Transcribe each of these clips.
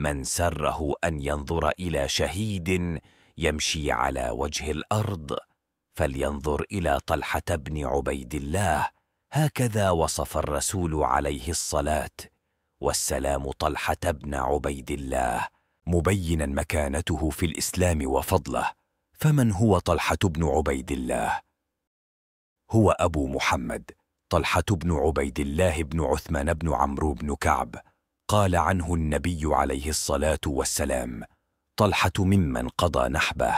من سره أن ينظر إلى شهيد يمشي على وجه الأرض فلينظر إلى طلحة بن عبيد الله هكذا وصف الرسول عليه الصلاة والسلام طلحة بن عبيد الله مبينا مكانته في الإسلام وفضله فمن هو طلحة بن عبيد الله؟ هو أبو محمد طلحة بن عبيد الله بن عثمان بن عمرو بن كعب قال عنه النبي عليه الصلاة والسلام طلحة ممن قضى نحبه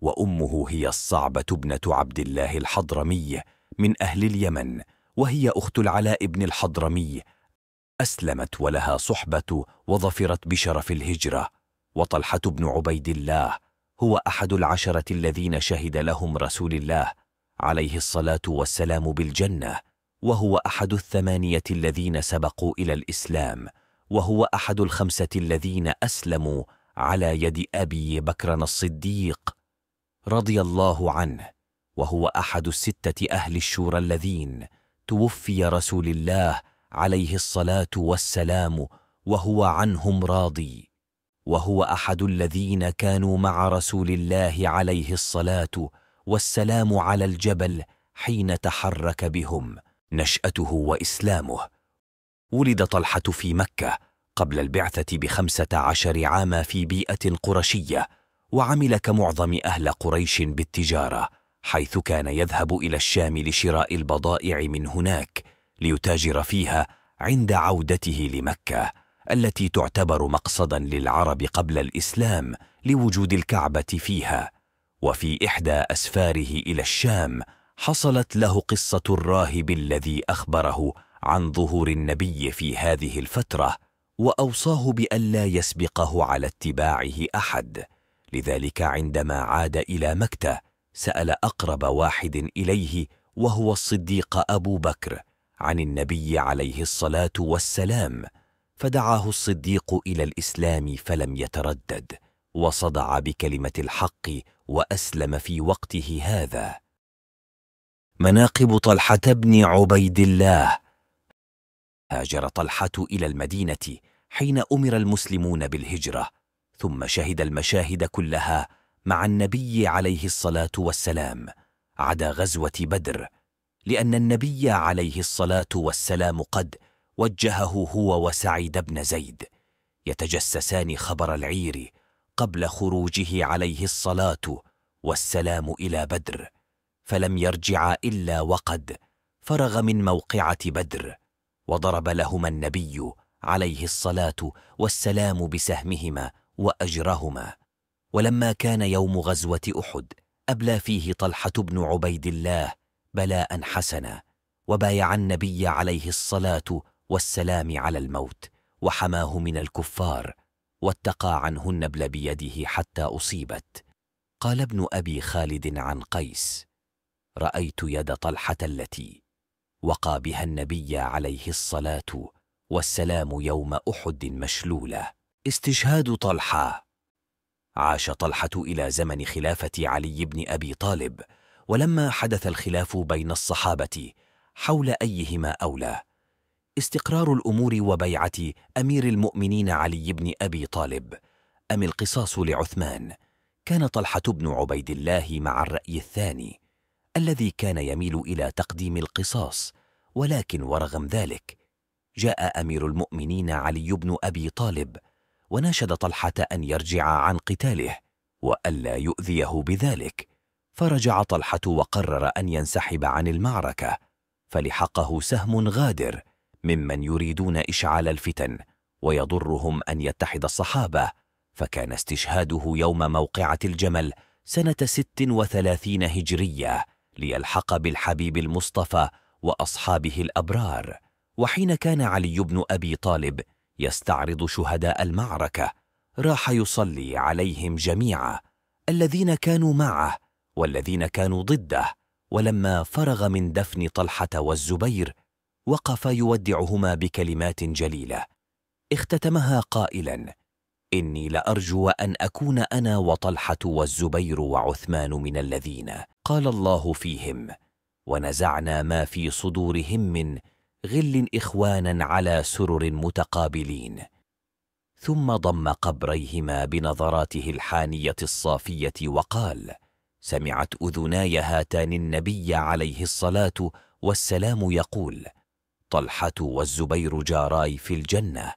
وأمه هي الصعبة ابنة عبد الله الحضرمي من أهل اليمن وهي أخت العلاء بن الحضرمي أسلمت ولها صحبة وظفرت بشرف الهجرة وطلحة بن عبيد الله هو أحد العشرة الذين شهد لهم رسول الله عليه الصلاة والسلام بالجنة وهو أحد الثمانية الذين سبقوا إلى الإسلام وهو أحد الخمسة الذين أسلموا على يد أبي بكر الصديق رضي الله عنه وهو أحد الستة أهل الشورى الذين توفي رسول الله عليه الصلاة والسلام وهو عنهم راضي وهو أحد الذين كانوا مع رسول الله عليه الصلاة والسلام على الجبل حين تحرك بهم نشأته وإسلامه ولد طلحة في مكة قبل البعثة بخمسة عشر عاما في بيئة قرشية وعمل كمعظم أهل قريش بالتجارة حيث كان يذهب إلى الشام لشراء البضائع من هناك ليتاجر فيها عند عودته لمكة التي تعتبر مقصدا للعرب قبل الإسلام لوجود الكعبة فيها وفي إحدى أسفاره إلى الشام حصلت له قصة الراهب الذي أخبره عن ظهور النبي في هذه الفترة وأوصاه بألا يسبقه على اتباعه أحد لذلك عندما عاد إلى مكة سأل أقرب واحد إليه وهو الصديق أبو بكر عن النبي عليه الصلاة والسلام فدعاه الصديق إلى الإسلام فلم يتردد وصدع بكلمة الحق وأسلم في وقته هذا مناقب طلحة بن عبيد الله هاجر طلحة إلى المدينة حين أمر المسلمون بالهجرة ثم شهد المشاهد كلها مع النبي عليه الصلاة والسلام عدا غزوة بدر لأن النبي عليه الصلاة والسلام قد وجهه هو وسعيد بن زيد يتجسسان خبر العير قبل خروجه عليه الصلاة والسلام إلى بدر فلم يرجع إلا وقد فرغ من موقعة بدر وضرب لهما النبي عليه الصلاه والسلام بسهمهما واجرهما ولما كان يوم غزوه احد ابلى فيه طلحه بن عبيد الله بلاء حسنا وبايع النبي عليه الصلاه والسلام على الموت وحماه من الكفار واتقى عنه النبل بيده حتى اصيبت قال ابن ابي خالد عن قيس رايت يد طلحه التي وقى بها النبي عليه الصلاه والسلام يوم احد مشلوله استشهاد طلحه عاش طلحه الى زمن خلافه علي بن ابي طالب ولما حدث الخلاف بين الصحابه حول ايهما اولى استقرار الامور وبيعه امير المؤمنين علي بن ابي طالب ام القصاص لعثمان كان طلحه بن عبيد الله مع الراي الثاني الذي كان يميل إلى تقديم القصاص ولكن ورغم ذلك جاء أمير المؤمنين علي بن أبي طالب وناشد طلحة أن يرجع عن قتاله وألا يؤذيه بذلك فرجع طلحة وقرر أن ينسحب عن المعركة فلحقه سهم غادر ممن يريدون إشعال الفتن ويضرهم أن يتحد الصحابة فكان استشهاده يوم موقعة الجمل سنة 36 هجرية ليلحق بالحبيب المصطفى وأصحابه الأبرار وحين كان علي بن أبي طالب يستعرض شهداء المعركة راح يصلي عليهم جميعا الذين كانوا معه والذين كانوا ضده ولما فرغ من دفن طلحة والزبير وقف يودعهما بكلمات جليلة اختتمها قائلا إني لأرجو أن أكون أنا وطلحة والزبير وعثمان من الذين قال الله فيهم ونزعنا ما في صدورهم من غل إخوانا على سرر متقابلين ثم ضم قبريهما بنظراته الحانية الصافية وقال سمعت أذناي هاتان النبي عليه الصلاة والسلام يقول طلحة والزبير جاراي في الجنة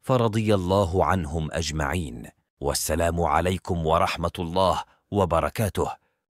فرضي الله عنهم أجمعين والسلام عليكم ورحمة الله وبركاته